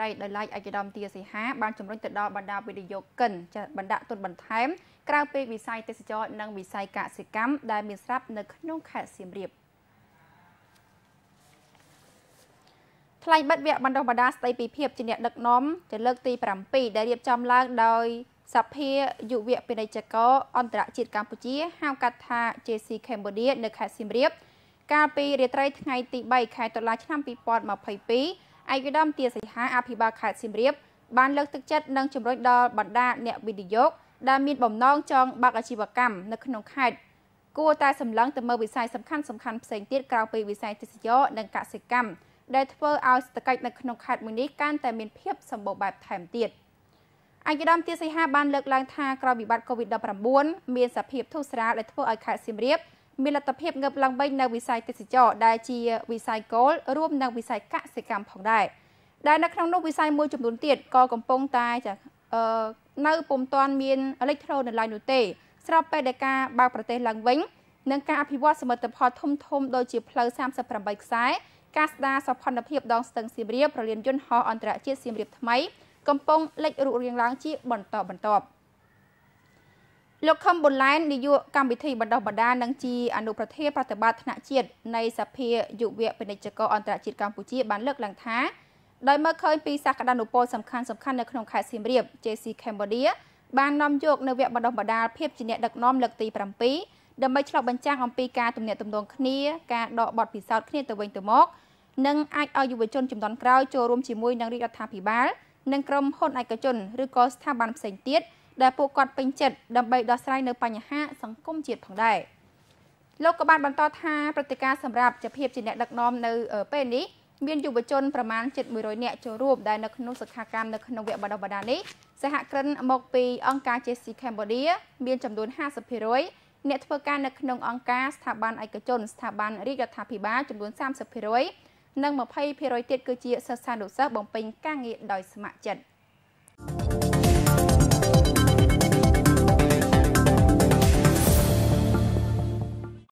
ស្រីដោយឡែកឯកឧត្តមទាសីហាបានជំរុញទៅដល់បណ្ដាវិនិយោគិនចាបណ្ដាក់ទុនបន្ថែមក្រៅពីវិស័យទេសចរនិងវិស័យកសិកម្មដែលមានស្រាប់ នៅក្នុងខេត្តសៀមរាបថ្លែងបិទវគ្គបណ្ដុះបណ្ដាលស្ដីពីភាពជាអ្នកដឹកនាំចលើកទី7ដែលរៀបចំឡើងដោយសភាយុវពាណិជ្ជករអន្តរជាតិកម្ពុជាហៅកាត់ថា JC Cambodia នៅខេត្តសៀមរាប កាលពីរាត្រីថ្ងៃទី3ខែតុលាឆ្នាំ2022ឯកឧត្តមទាសីហាអភិបាលខេត្តសៀមរាបបានលើកទឹកចិត្តនិងជំរុញដល់បណ្ដាអ្នកវិនិយោគដែលមានបំណងចង់បើកអាជីវកម្មនៅក្នុងខេត្តគួរតែសម្លឹងទៅមើលវិស័យសំខាន់សំខាន់ផ្សេងទៀតក្រៅពីវិស័យទេសចរនិងកសិកម្មដែលធ្វើឲ្យសេដ្ឋកិច្ចនៅក្នុងខេត្តមួយនេះកាន់តែមានភាពសម្បូរបែបថែមទៀតឯកឧត្តមទាសីហាបានលើកឡើងថាក្រោយវិបត្តិ COVID-19 មានសភាពធូរស្រាលដែលធ្វើឲ្យខេត្តសៀមរាបមានលទ្ធភាពងើបឡើងវិញនៅវិស័យទេសចរដែលជាវិស័យគោលរួមនឹងវិស័យកសិកម្មផងដែរដែលនៅក្នុងនោះវិស័យមួយចំនួនទៀតក៏កំពុងតែនៅពុំទាន់មានអេលិចត្រូននៅឡើយនោះទេស្របពេលដែលការបើកប្រទេសឡើងវិញនិងការអភិវឌ្ឍសមិទ្ធផលធំធំដូចជាផ្លូវ38ខ្សែការស្ដារសោភ័ណភាពដងស្ទឹងសៀមរាបប្រលានយន្តហោះអន្តរជាតិសៀមរាបថ្មីកំពុងលេចរូបរាងឡើងជាបន្តបន្ទាប់។លោកខឹមប៊ុនឡែននាយកកម្មវិធីបណ្ដុះបណ្ដាលនិងជាអនុប្រធានប្រតិបត្តិថ្នាក់ជាតិនៃសភាយុវពាណិជ្ជករអន្តរជាតិកម្ពុជាបានលើកឡើងថាដោយមើលឃើញពីសក្តានុពលសំខាន់សំខាន់នៅក្នុងខេត្តសៀមរាប JC Cambodia បាននាំយកនៅវគ្គបណ្ដុះបណ្ដាលភាពជាអ្នកដឹកនាំលើកទី7ដើម្បីឆ្លុះបញ្ចាំងអំពីការទំនាក់ទំនងគ្នាការដកបទពិសោធន៍គ្នាទៅវិញទៅមកនិងអាចឲ្យយុវជនចំនួនក្រោយចូលរួមជាមួយនឹងរាជរដ្ឋាភិបាលនិងក្រុមហ៊ុនឯកជនឬក៏ស្ថាប័នផ្សេងទៀតដដែលពួកគាត់ពេញចិត្តដើម្បីដោះស្រាយនៅបញ្ហា សង្គមជាតិផងដែរលោកក៏បាន បន្តថាព្រឹត្តិការណ៍សម្រាប់ជាភាពជាអ្នកដឹកនាំនៅពេលនេះមានយុវជនប្រមាណជិត100នាក់ចូលរួមដែលនៅក្នុងសិក្ខាកាមនៅក្នុងវគ្គបណ្ដុះបណ្ដាលនេះសហគ្រិនមក ពីអង្គការ JC Cambodia មានចំនួន50%អ្នកធ្វើការនៅក្នុងអង្គការស្ថាប័នឯកជនស្ថាប័នរាជរដ្ឋាភិបាលចំនួន30%និង20%ទៀតគឺជាសិស្សានុសិស្សបំពេញការងារដោយស្ម័គ្រចិត្ត។